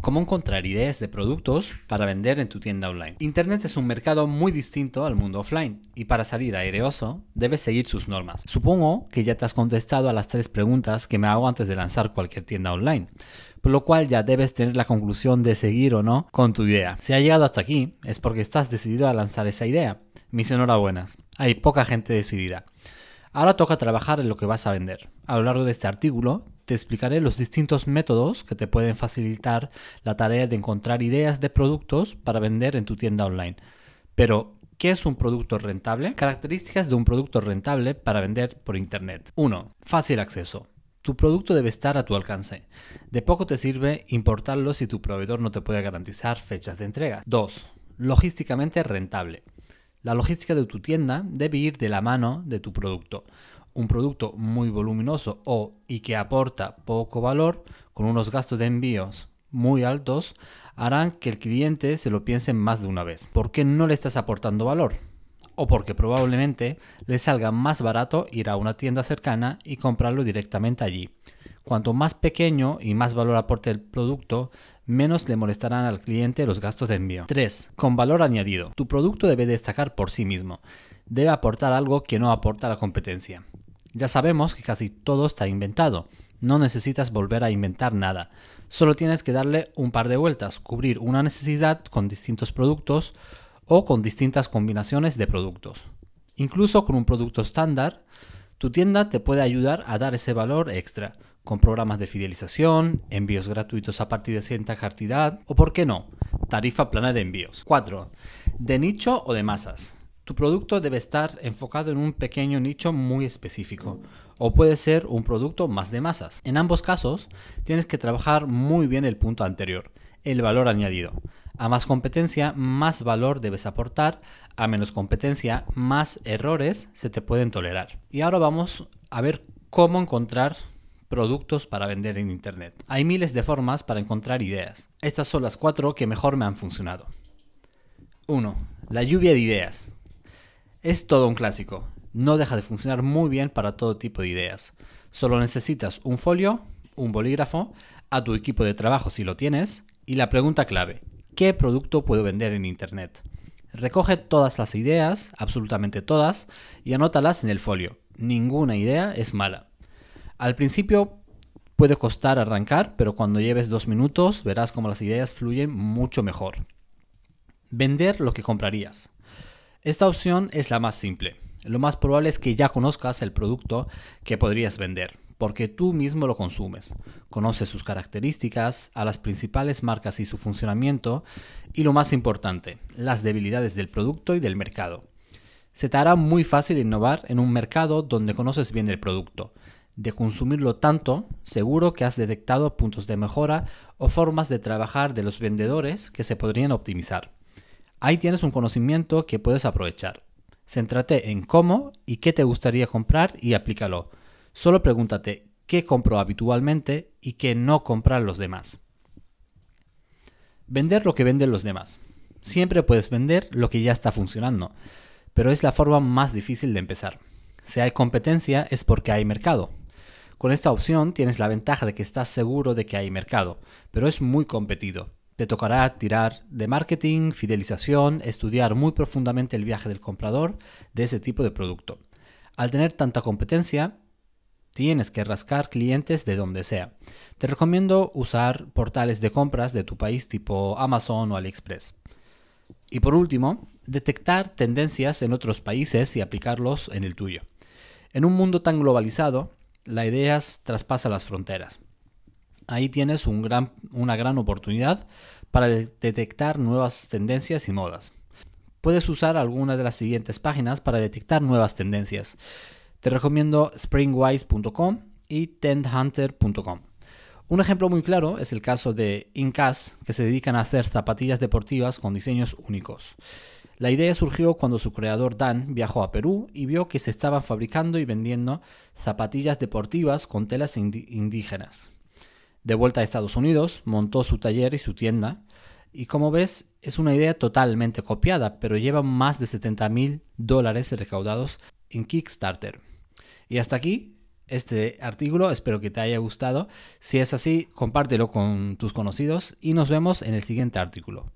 cómo encontrar ideas de productos para vender en tu tienda online. Internet es un mercado muy distinto al mundo offline y para salir aireoso debes seguir sus normas. Supongo que ya te has contestado a las tres preguntas que me hago antes de lanzar cualquier tienda online, por lo cual ya debes tener la conclusión de seguir o no con tu idea. Si ha llegado hasta aquí es porque estás decidido a lanzar esa idea. Mis enhorabuenas. Hay poca gente decidida. Ahora toca trabajar en lo que vas a vender. A lo largo de este artículo te explicaré los distintos métodos que te pueden facilitar la tarea de encontrar ideas de productos para vender en tu tienda online. Pero, ¿qué es un producto rentable? Características de un producto rentable para vender por Internet. 1. Fácil acceso. Tu producto debe estar a tu alcance. De poco te sirve importarlo si tu proveedor no te puede garantizar fechas de entrega. 2. Logísticamente rentable. La logística de tu tienda debe ir de la mano de tu producto un producto muy voluminoso o y que aporta poco valor, con unos gastos de envíos muy altos, harán que el cliente se lo piense más de una vez. ¿Por qué no le estás aportando valor? O porque probablemente le salga más barato ir a una tienda cercana y comprarlo directamente allí. Cuanto más pequeño y más valor aporte el producto, menos le molestarán al cliente los gastos de envío. 3. Con valor añadido. Tu producto debe destacar por sí mismo. Debe aportar algo que no aporta la competencia. Ya sabemos que casi todo está inventado, no necesitas volver a inventar nada, solo tienes que darle un par de vueltas, cubrir una necesidad con distintos productos o con distintas combinaciones de productos. Incluso con un producto estándar, tu tienda te puede ayudar a dar ese valor extra, con programas de fidelización, envíos gratuitos a partir de cierta cantidad o, por qué no, tarifa plana de envíos. 4. De nicho o de masas. Tu producto debe estar enfocado en un pequeño nicho muy específico o puede ser un producto más de masas. En ambos casos, tienes que trabajar muy bien el punto anterior, el valor añadido. A más competencia, más valor debes aportar, a menos competencia, más errores se te pueden tolerar. Y ahora vamos a ver cómo encontrar productos para vender en Internet. Hay miles de formas para encontrar ideas. Estas son las cuatro que mejor me han funcionado. 1. La lluvia de ideas. Es todo un clásico. No deja de funcionar muy bien para todo tipo de ideas. Solo necesitas un folio, un bolígrafo, a tu equipo de trabajo si lo tienes, y la pregunta clave, ¿qué producto puedo vender en Internet? Recoge todas las ideas, absolutamente todas, y anótalas en el folio. Ninguna idea es mala. Al principio puede costar arrancar, pero cuando lleves dos minutos verás cómo las ideas fluyen mucho mejor. Vender lo que comprarías. Esta opción es la más simple. Lo más probable es que ya conozcas el producto que podrías vender, porque tú mismo lo consumes. Conoces sus características, a las principales marcas y su funcionamiento, y lo más importante, las debilidades del producto y del mercado. Se te hará muy fácil innovar en un mercado donde conoces bien el producto. De consumirlo tanto, seguro que has detectado puntos de mejora o formas de trabajar de los vendedores que se podrían optimizar. Ahí tienes un conocimiento que puedes aprovechar. Céntrate en cómo y qué te gustaría comprar y aplícalo. Solo pregúntate qué compro habitualmente y qué no compran los demás. Vender lo que venden los demás. Siempre puedes vender lo que ya está funcionando, pero es la forma más difícil de empezar. Si hay competencia es porque hay mercado. Con esta opción tienes la ventaja de que estás seguro de que hay mercado, pero es muy competido. Te tocará tirar de marketing, fidelización, estudiar muy profundamente el viaje del comprador de ese tipo de producto. Al tener tanta competencia, tienes que rascar clientes de donde sea. Te recomiendo usar portales de compras de tu país tipo Amazon o AliExpress. Y por último, detectar tendencias en otros países y aplicarlos en el tuyo. En un mundo tan globalizado, la idea traspasa las fronteras. Ahí tienes una gran oportunidad para detectar nuevas tendencias y modas. Puedes usar alguna de las siguientes páginas para detectar nuevas tendencias. Te recomiendo springwise.com y tenthunter.com. Un ejemplo muy claro es el caso de Incas, que se dedican a hacer zapatillas deportivas con diseños únicos. La idea surgió cuando su creador Dan viajó a Perú y vio que se estaban fabricando y vendiendo zapatillas deportivas con telas indígenas. De vuelta a Estados Unidos, montó su taller y su tienda, y como ves, es una idea totalmente copiada, pero lleva más de 70 mil dólares recaudados en Kickstarter. Y hasta aquí este artículo, espero que te haya gustado. Si es así, compártelo con tus conocidos y nos vemos en el siguiente artículo.